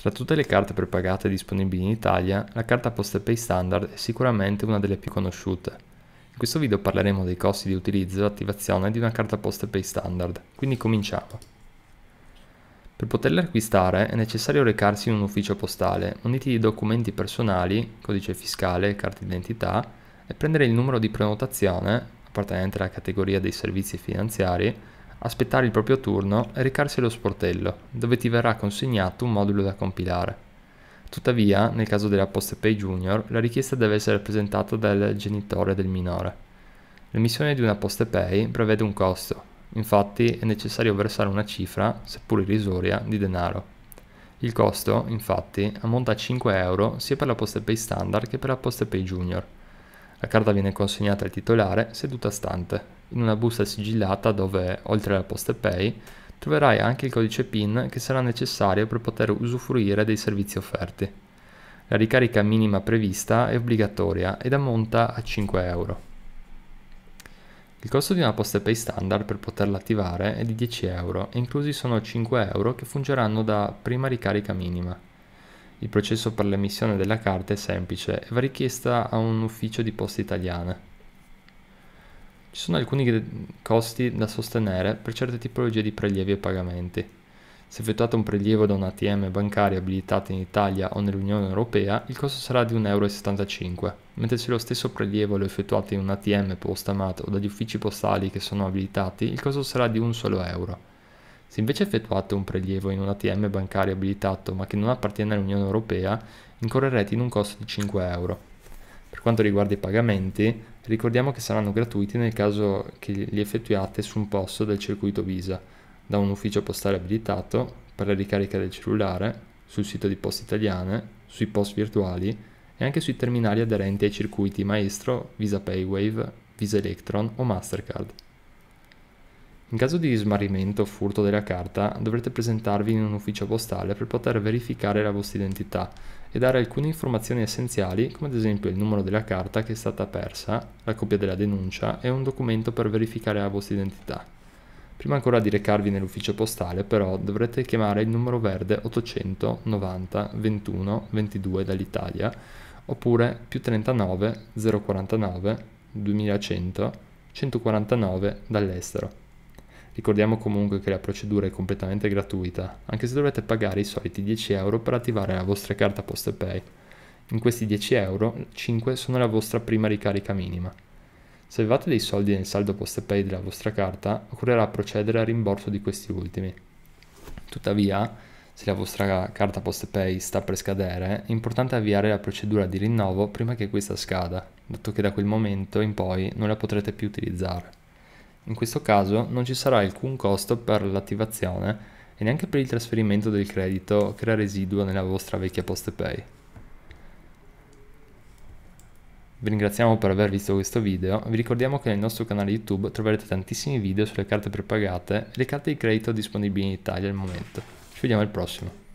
Tra tutte le carte prepagate disponibili in Italia, la carta PostePay Standard è sicuramente una delle più conosciute. In questo video parleremo dei costi di utilizzo e attivazione di una carta PostePay Standard, quindi cominciamo. Per poterla acquistare è necessario recarsi in un ufficio postale, uniti di documenti personali, codice fiscale, carta d'identità e prendere il numero di prenotazione, appartenente alla categoria dei servizi finanziari, aspettare il proprio turno e recarsi allo sportello, dove ti verrà consegnato un modulo da compilare. Tuttavia, nel caso della Poste Pay Junior, la richiesta deve essere presentata dal genitore del minore. L'emissione di una Poste Pay prevede un costo, infatti è necessario versare una cifra, seppur irrisoria, di denaro. Il costo, infatti, ammonta a 5 euro sia per la Poste Pay Standard che per la Poste Pay Junior. La carta viene consegnata al titolare seduta stante, in una busta sigillata dove, oltre alla Poste pay, troverai anche il codice PIN che sarà necessario per poter usufruire dei servizi offerti. La ricarica minima prevista è obbligatoria ed ammonta a 5 euro. Il costo di una Poste pay standard per poterla attivare è di 10 euro e inclusi sono 5 euro che fungeranno da prima ricarica minima. Il processo per l'emissione della carta è semplice e va richiesta a un ufficio di poste italiane. Ci sono alcuni costi da sostenere per certe tipologie di prelievi e pagamenti. Se effettuate un prelievo da un ATM bancario abilitato in Italia o nell'Unione Europea, il costo sarà di 1,75 euro, mentre se lo stesso prelievo lo effettuate in un ATM postamato o dagli uffici postali che sono abilitati, il costo sarà di un solo euro. Se invece effettuate un prelievo in un ATM bancario abilitato ma che non appartiene all'Unione Europea, incorrerete in un costo di 5 euro. Per quanto riguarda i pagamenti, ricordiamo che saranno gratuiti nel caso che li effettuate su un posto del circuito Visa, da un ufficio postale abilitato, per la ricarica del cellulare, sul sito di Poste Italiane, sui post virtuali e anche sui terminali aderenti ai circuiti Maestro, Visa PayWave, Visa Electron o Mastercard. In caso di smarrimento o furto della carta dovrete presentarvi in un ufficio postale per poter verificare la vostra identità e dare alcune informazioni essenziali come ad esempio il numero della carta che è stata persa, la copia della denuncia e un documento per verificare la vostra identità. Prima ancora di recarvi nell'ufficio postale, però, dovrete chiamare il numero verde 890 21 22 dall'Italia oppure più 39 049 2100 149 dall'estero. Ricordiamo comunque che la procedura è completamente gratuita, anche se dovrete pagare i soliti 10 euro per attivare la vostra carta PostePay. In questi 10 euro, 5 sono la vostra prima ricarica minima. Se avevate dei soldi nel saldo PostePay della vostra carta, occorrerà procedere al rimborso di questi ultimi. Tuttavia, se la vostra carta PostePay sta per scadere, è importante avviare la procedura di rinnovo prima che questa scada, dato che da quel momento in poi non la potrete più utilizzare. In questo caso non ci sarà alcun costo per l'attivazione e neanche per il trasferimento del credito che era residuo nella vostra vecchia PostePay. Vi ringraziamo per aver visto questo video, vi ricordiamo che nel nostro canale YouTube troverete tantissimi video sulle carte prepagate e le carte di credito disponibili in Italia al momento. Ci vediamo al prossimo.